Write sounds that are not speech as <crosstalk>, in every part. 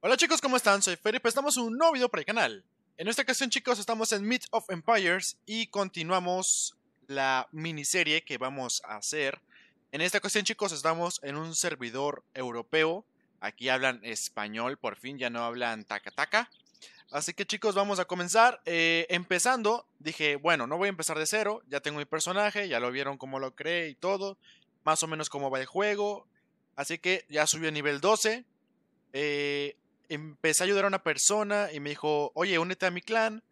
Hola chicos, ¿cómo están? Soy Felipe, estamos en un nuevo video para el canal. En esta ocasión chicos estamos en Myth of Empires y continuamos la miniserie que vamos a hacer. En esta ocasión chicos estamos en un servidor europeo. Aquí hablan español, por fin ya no hablan taca taca. Así que chicos vamos a comenzar. Eh, empezando, dije, bueno, no voy a empezar de cero, ya tengo mi personaje, ya lo vieron cómo lo cree y todo. Más o menos cómo va el juego. Así que ya subió a nivel 12. Eh, empecé a ayudar a una persona y me dijo, oye, únete a mi clan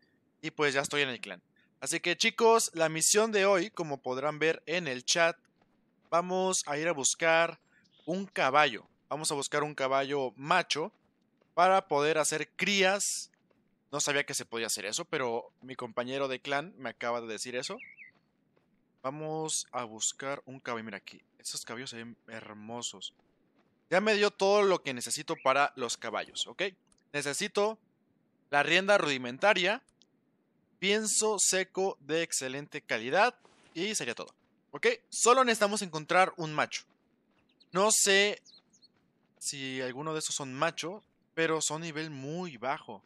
y pues ya estoy en el clan. Así que chicos, la misión de hoy, como podrán ver en el chat, vamos a ir a buscar un caballo. Vamos a buscar un caballo macho para poder hacer crías. No sabía que se podía hacer eso, pero mi compañero de clan me acaba de decir eso. Vamos a buscar un caballo. Mira aquí, estos caballos se ven hermosos. Ya me dio todo lo que necesito para los caballos, ¿ok? Necesito la rienda rudimentaria, pienso seco de excelente calidad y sería todo. ¿Ok? Solo necesitamos encontrar un macho. No sé si alguno de esos son machos, pero son nivel muy bajo.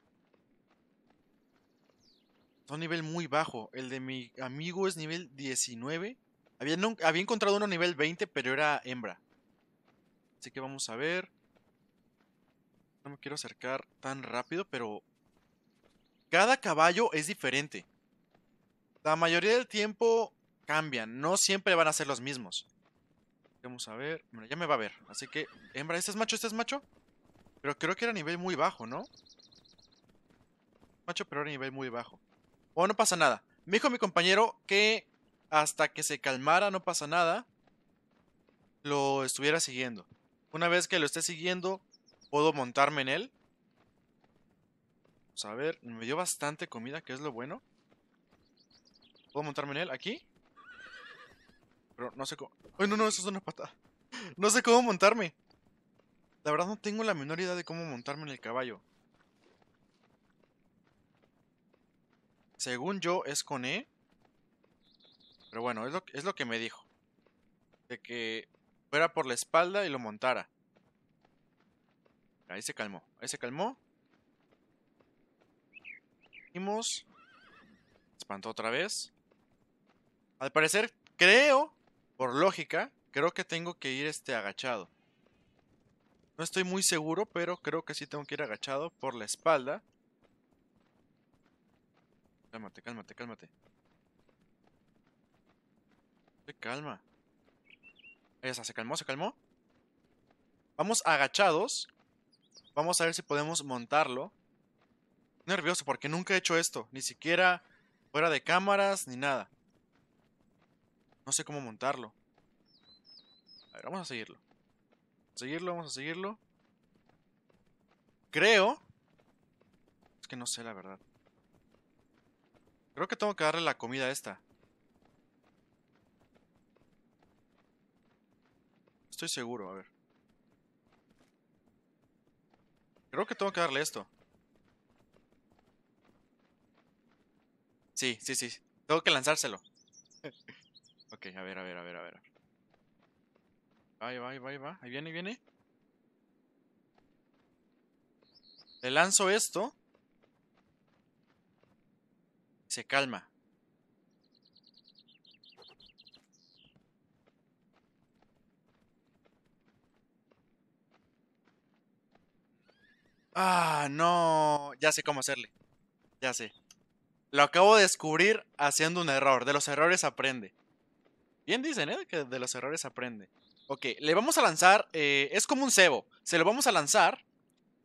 Son nivel muy bajo. El de mi amigo es nivel 19. Había, encontrado uno nivel 20, pero era hembra. Así que vamos a ver. No me quiero acercar tan rápido, pero... Cada caballo es diferente. La mayoría del tiempo cambian. No siempre van a ser los mismos. Vamos a ver. Bueno, ya me va a ver. Así que, hembra, ¿este es macho? ¿Este es macho? Pero creo que era nivel muy bajo, ¿no? Macho, pero era nivel muy bajo. Bueno, oh, no pasa nada. Me dijo mi compañero que hasta que se calmara no pasa nada. Lo estuviera siguiendo. Una vez que lo esté siguiendo, puedo montarme en él. Vamos a ver, me dio bastante comida, que es lo bueno. ¿Puedo montarme en él aquí? Pero no sé cómo... ¡Ay, no, no! Eso es una patada. No sé cómo montarme. La verdad no tengo la menor idea de cómo montarme en el caballo. Según yo, es con E. Pero bueno, es lo, es lo que me dijo. De que fuera por la espalda y lo montara. Ahí se calmó, ahí se calmó. Vimos. Espantó otra vez. Al parecer, creo, por lógica, creo que tengo que ir este agachado. No estoy muy seguro, pero creo que sí tengo que ir agachado por la espalda. Cálmate, cálmate, cálmate. Se calma está, se calmó, se calmó. Vamos agachados. Vamos a ver si podemos montarlo. Nervioso porque nunca he hecho esto. Ni siquiera fuera de cámaras ni nada. No sé cómo montarlo. A ver, vamos a seguirlo. seguirlo, vamos a seguirlo. Creo. Es que no sé la verdad. Creo que tengo que darle la comida a esta. estoy seguro, a ver. Creo que tengo que darle esto. Sí, sí, sí. Tengo que lanzárselo. <laughs> ok, a ver, a ver, a ver, a ver. Ahí va, ahí va, ahí va. Ahí viene, ahí viene. Le lanzo esto. Se calma. Ah, no. Ya sé cómo hacerle. Ya sé. Lo acabo de descubrir haciendo un error. De los errores aprende. Bien dicen, ¿eh? Que de los errores aprende. Ok, le vamos a lanzar. Eh, es como un cebo. Se lo vamos a lanzar.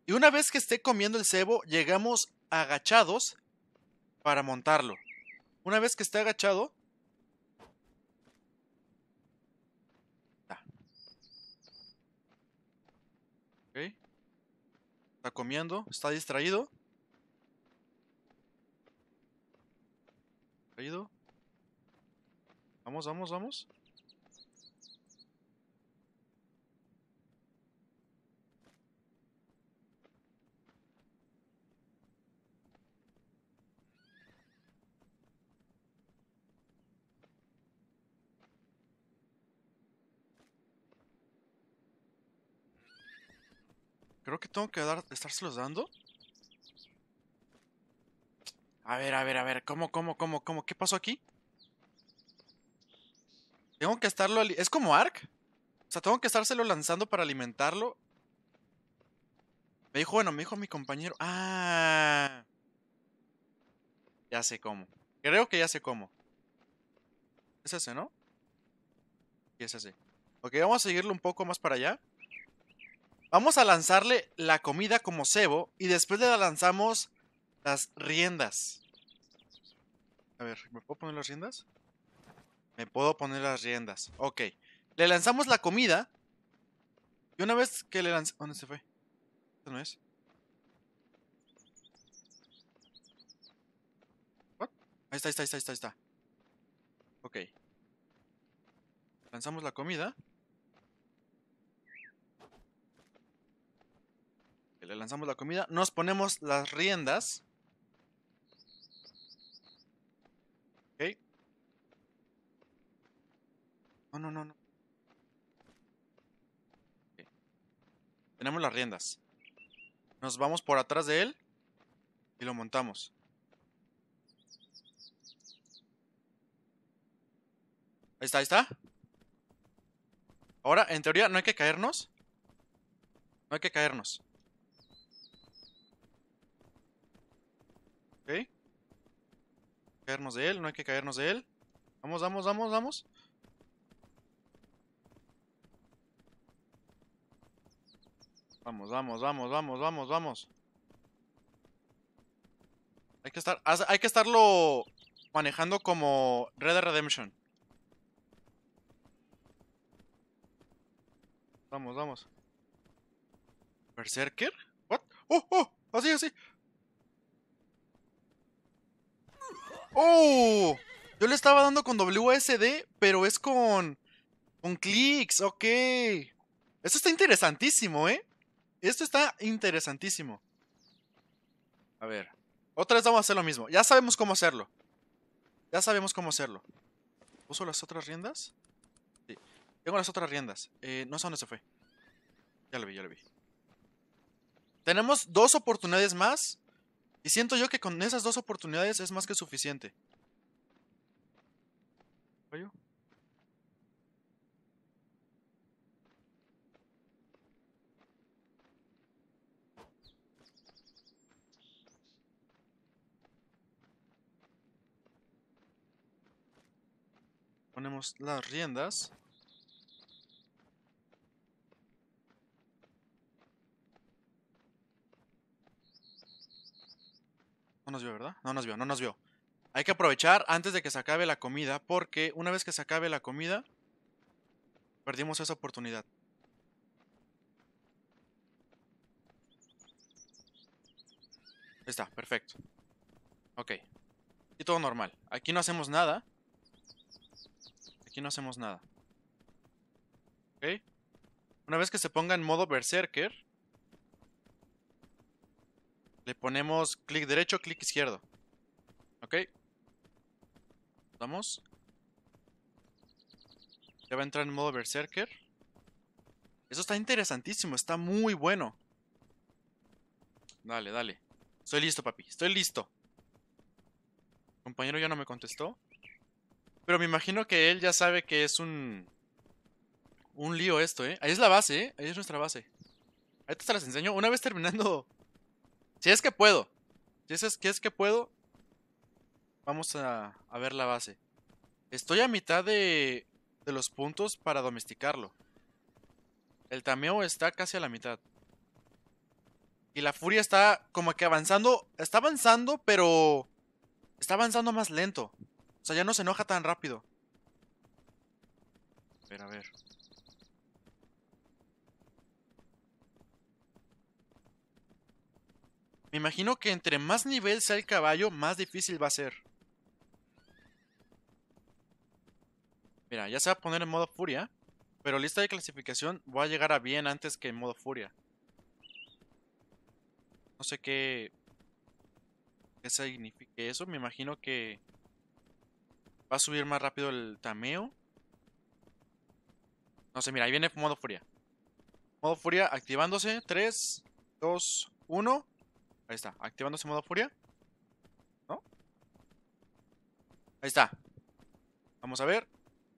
Y una vez que esté comiendo el cebo, llegamos agachados para montarlo. Una vez que esté agachado, Está comiendo, está distraído. Distraído. Vamos, vamos, vamos. Creo que tengo que dar, estárselos dando. A ver, a ver, a ver. ¿Cómo, cómo, cómo, cómo? ¿Qué pasó aquí? Tengo que estarlo... ¿Es como Ark? O sea, tengo que estárselo lanzando para alimentarlo. Me dijo, bueno, me dijo mi compañero... ¡Ah! Ya sé cómo. Creo que ya sé cómo. Es ese, ¿no? Y es ese. Ok, vamos a seguirlo un poco más para allá. Vamos a lanzarle la comida como cebo y después le lanzamos las riendas. A ver, ¿me puedo poner las riendas? Me puedo poner las riendas. Ok. Le lanzamos la comida. Y una vez que le lanzamos... ¿Dónde se fue? ¿Esto no es? Ahí está, ahí está, ahí está, ahí está. Ok. Lanzamos la comida. lanzamos la comida. Nos ponemos las riendas. Ok. No, no, no, no. Tenemos las riendas. Nos vamos por atrás de él y lo montamos. Ahí está, ahí está. Ahora, en teoría, no hay que caernos. No hay que caernos. caernos de él, no hay que caernos de él. Vamos, vamos, vamos, vamos. Vamos, vamos, vamos, vamos, vamos, vamos. Hay que estar. Hay que estarlo manejando como Red Redemption. Vamos, vamos. ¿Berserker? ¿What? ¡Oh, oh! Así, así. ¡Oh! Yo le estaba dando con WSD, pero es con. con clics, ok. Esto está interesantísimo, ¿eh? Esto está interesantísimo. A ver. Otra vez vamos a hacer lo mismo. Ya sabemos cómo hacerlo. Ya sabemos cómo hacerlo. ¿Puso las otras riendas? Sí. Tengo las otras riendas. Eh, no sé dónde se fue. Ya lo vi, ya lo vi. Tenemos dos oportunidades más y siento yo que con esas dos oportunidades es más que suficiente. Ponemos las riendas. No nos vio, ¿verdad? No nos vio, no nos vio. Hay que aprovechar antes de que se acabe la comida, porque una vez que se acabe la comida, perdimos esa oportunidad. Está, perfecto. Ok. Y todo normal. Aquí no hacemos nada. Aquí no hacemos nada. Ok. Una vez que se ponga en modo Berserker, le ponemos clic derecho, clic izquierdo. ¿Ok? vamos Ya va a entrar en modo Berserker. Eso está interesantísimo, está muy bueno. Dale, dale. Estoy listo, papi, estoy listo. compañero ya no me contestó. Pero me imagino que él ya sabe que es un... Un lío esto, ¿eh? Ahí es la base, ¿eh? Ahí es nuestra base. Ahí te las enseño. Una vez terminando si es que puedo. Si es que, es que puedo. Vamos a, a ver la base. Estoy a mitad de, de los puntos para domesticarlo. El tameo está casi a la mitad. Y la furia está como que avanzando. Está avanzando, pero... Está avanzando más lento. O sea, ya no se enoja tan rápido. A ver, a ver. Me imagino que entre más nivel sea el caballo, más difícil va a ser. Mira, ya se va a poner en modo furia. Pero lista de clasificación va a llegar a bien antes que en modo furia. No sé qué... ¿Qué signifique eso? Me imagino que... Va a subir más rápido el tameo. No sé, mira, ahí viene modo furia. Modo furia activándose. 3, 2, 1. Ahí está. Activando su modo furia. ¿No? Ahí está. Vamos a ver.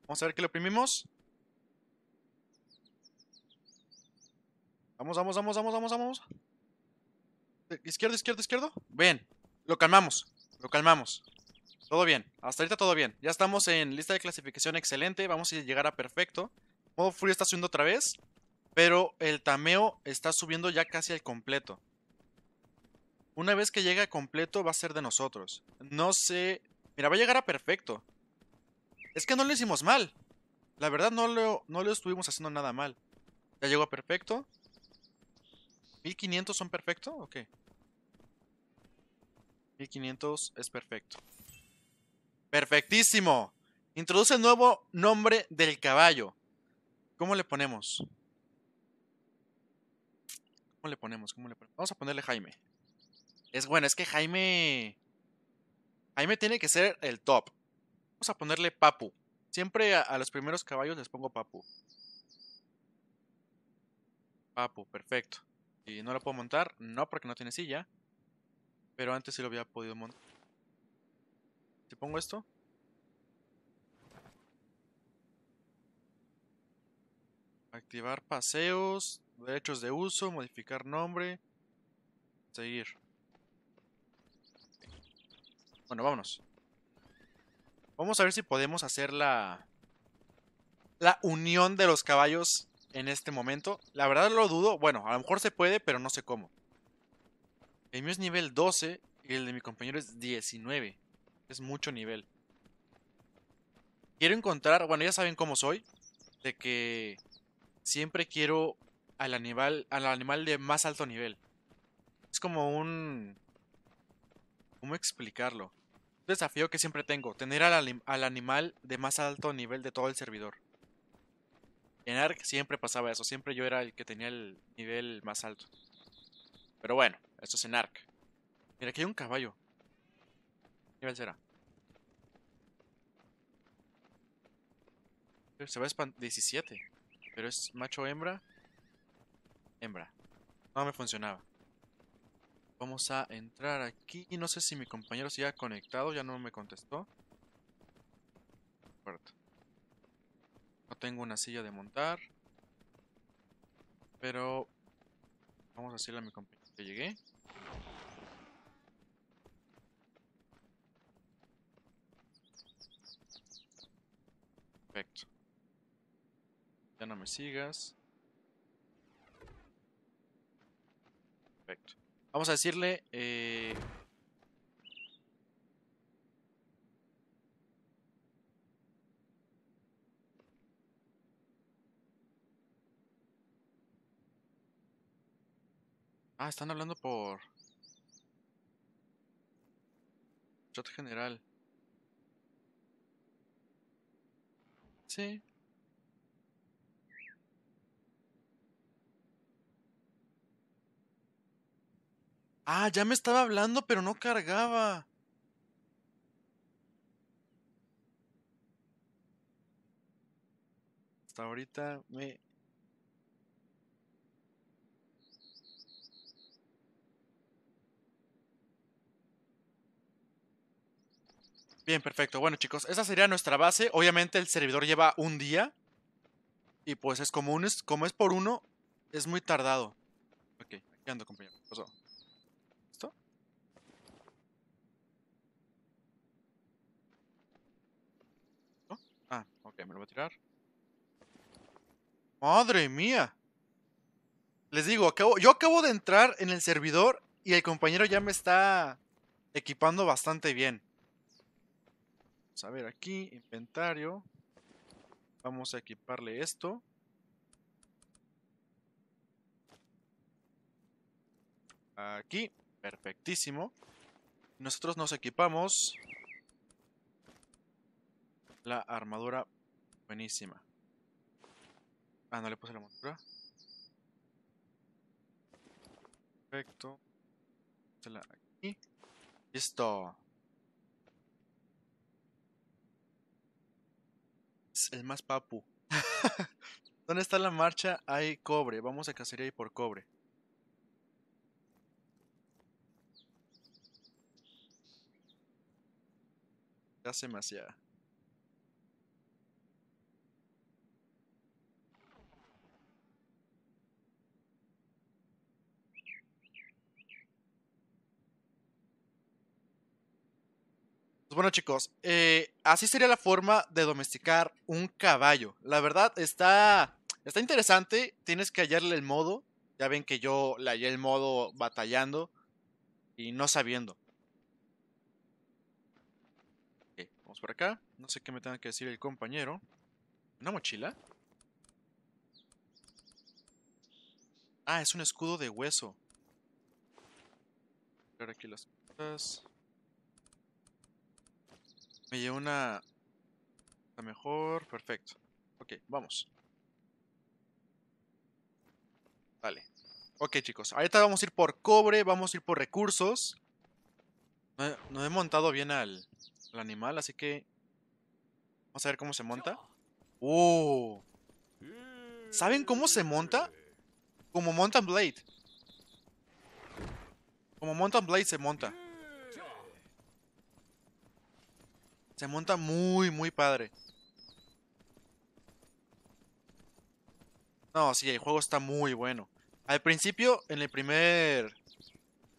Vamos a ver que lo oprimimos. Vamos, vamos, vamos, vamos, vamos, vamos. Eh, izquierdo, izquierdo, izquierdo. Bien. Lo calmamos. Lo calmamos. Todo bien. Hasta ahorita todo bien. Ya estamos en lista de clasificación excelente. Vamos a llegar a perfecto. Modo Furia está subiendo otra vez. Pero el tameo está subiendo ya casi al completo. Una vez que llegue a completo va a ser de nosotros. No sé... Mira, va a llegar a perfecto. Es que no lo hicimos mal. La verdad no lo, no estuvimos haciendo nada mal. Ya llegó a perfecto. ¿1500 son perfecto ¿ok? qué? 1500 es perfecto. ¡Perfectísimo! Introduce el nuevo nombre del caballo. ¿Cómo le ponemos? ¿Cómo le ponemos? Vamos a ponerle Jaime. Es bueno, es que Jaime. Jaime tiene que ser el top. Vamos a ponerle Papu. Siempre a, los primeros caballos les pongo Papu. Papu, perfecto. Y no lo puedo montar, no porque no tiene silla. Pero antes sí lo había podido montar. Si pongo esto. Activar paseos, derechos de uso, modificar nombre. Seguir. Bueno, vámonos. Vamos a ver si podemos hacer la... La unión de los caballos en este momento. La verdad lo dudo. Bueno, a lo mejor se puede, pero no sé cómo. El mío es nivel 12 y el de mi compañero es 19. Es mucho nivel. Quiero encontrar... Bueno, ya saben cómo soy. De que siempre quiero al animal, al animal de más alto nivel. Es como un... ¿Cómo explicarlo? desafío que siempre tengo, tener al, animal de más alto nivel de todo el servidor. En Ark siempre pasaba eso, siempre yo era el que tenía el nivel más alto. Pero bueno, esto es en ARC. Mira, aquí hay un caballo. ¿Qué nivel será? Se va a espantar 17. Pero es macho hembra. Hembra. No me funcionaba. Vamos a entrar aquí. Y No sé si mi compañero se ha conectado, ya no me contestó. No tengo una silla de montar. Pero vamos a decirle a mi compañero que llegué. Perfecto. Ya no me sigas. Vamos a decirle... Eh... Ah, están hablando por... Chat general. Sí, Ah, ya me estaba hablando, pero no cargaba. Hasta ahorita me... Bien, perfecto. Bueno, chicos, esa sería nuestra base. Obviamente el servidor lleva un día. Y pues es como, un, como es por uno, es muy tardado. Ok, aquí ando, compañero. Pasó. me lo voy a tirar. ¡Madre mía! Les digo, yo acabo de entrar en el servidor y el compañero ya me está equipando bastante bien. Vamos a ver aquí, inventario. Vamos a equiparle esto. Aquí, perfectísimo. Nosotros nos equipamos la armadura Buenísima. Ah, no le puse la montura. Perfecto. esto aquí. Listo. Es el más papu. <laughs> ¿Dónde está la marcha? Hay cobre. Vamos a cacería ahí por cobre. Ya se me hacía. Bueno chicos, eh, así sería la forma de domesticar un caballo. La verdad está, está interesante, tienes que hallarle el modo. Ya ven que yo le hallé el modo batallando y no sabiendo. vamos por acá. No sé qué me tenga que decir el compañero. ¿Una mochila? Ah, es un escudo de hueso. aquí las cosas. Me llevo una... La mejor, perfecto. Ok, vamos. Vale. Ok, chicos. Ahorita vamos a ir por cobre, vamos a ir por recursos. No he, montado bien al, al, animal, así que... Vamos a ver cómo se monta. ¡Oh! ¿Saben cómo se monta? Como Mountain Blade. Como Mountain Blade se monta. Se monta muy, muy padre. No, sí, el juego está muy bueno. Al principio, en el primer...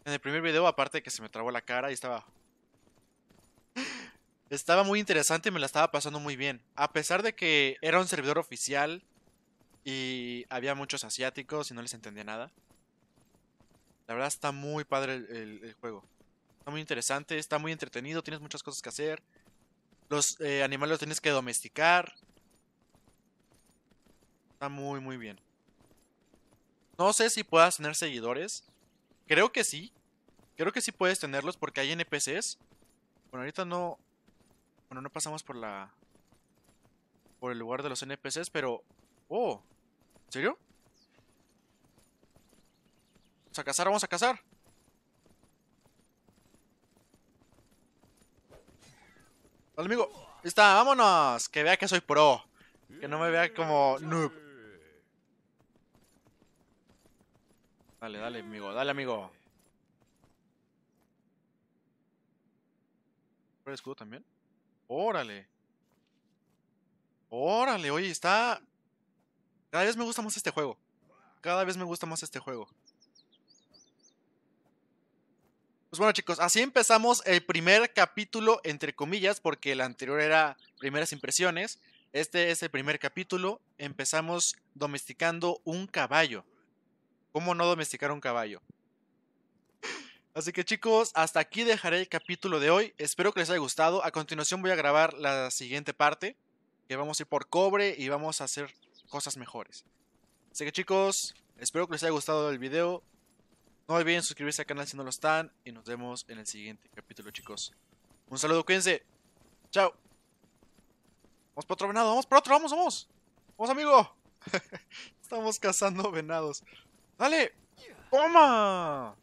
En el primer video, aparte de que se me trabó la cara y estaba... <gasps> estaba muy interesante y me la estaba pasando muy bien. A pesar de que era un servidor oficial y había muchos asiáticos y no les entendía nada. La verdad está muy padre el, el juego. Está muy interesante, está muy entretenido, tienes muchas cosas que hacer. Los eh, animales los tienes que domesticar. Está muy, muy bien. No sé si puedas tener seguidores. Creo que sí. Creo que sí puedes tenerlos porque hay NPCs. Bueno, ahorita no... Bueno, no pasamos por la... Por el lugar de los NPCs, pero... ¡Oh! ¿En serio? ¿Vamos a cazar? ¿Vamos a cazar? amigo. Está, vámonos. Que vea que soy pro. Que no me vea como noob. Dale, dale, amigo. Dale, amigo. ¿Por el escudo también? Órale. Órale, oye, está... Cada vez me gusta más este juego. Cada vez me gusta más este juego. Pues bueno, chicos, así empezamos el primer capítulo, entre comillas, porque el anterior era primeras impresiones. Este es el primer capítulo. Empezamos domesticando un caballo. ¿Cómo no domesticar un caballo? Así que chicos, hasta aquí dejaré el capítulo de hoy. Espero que les haya gustado. A continuación voy a grabar la siguiente parte, que vamos a ir por cobre y vamos a hacer cosas mejores. Así que chicos, espero que les haya gustado el video. No olviden suscribirse al canal si no lo están. Y nos vemos en el siguiente capítulo, chicos. Un saludo, cuídense. Chao. Vamos para otro venado, vamos para otro, vamos, vamos. Vamos, amigo. <laughs> Estamos cazando venados. Dale. Toma.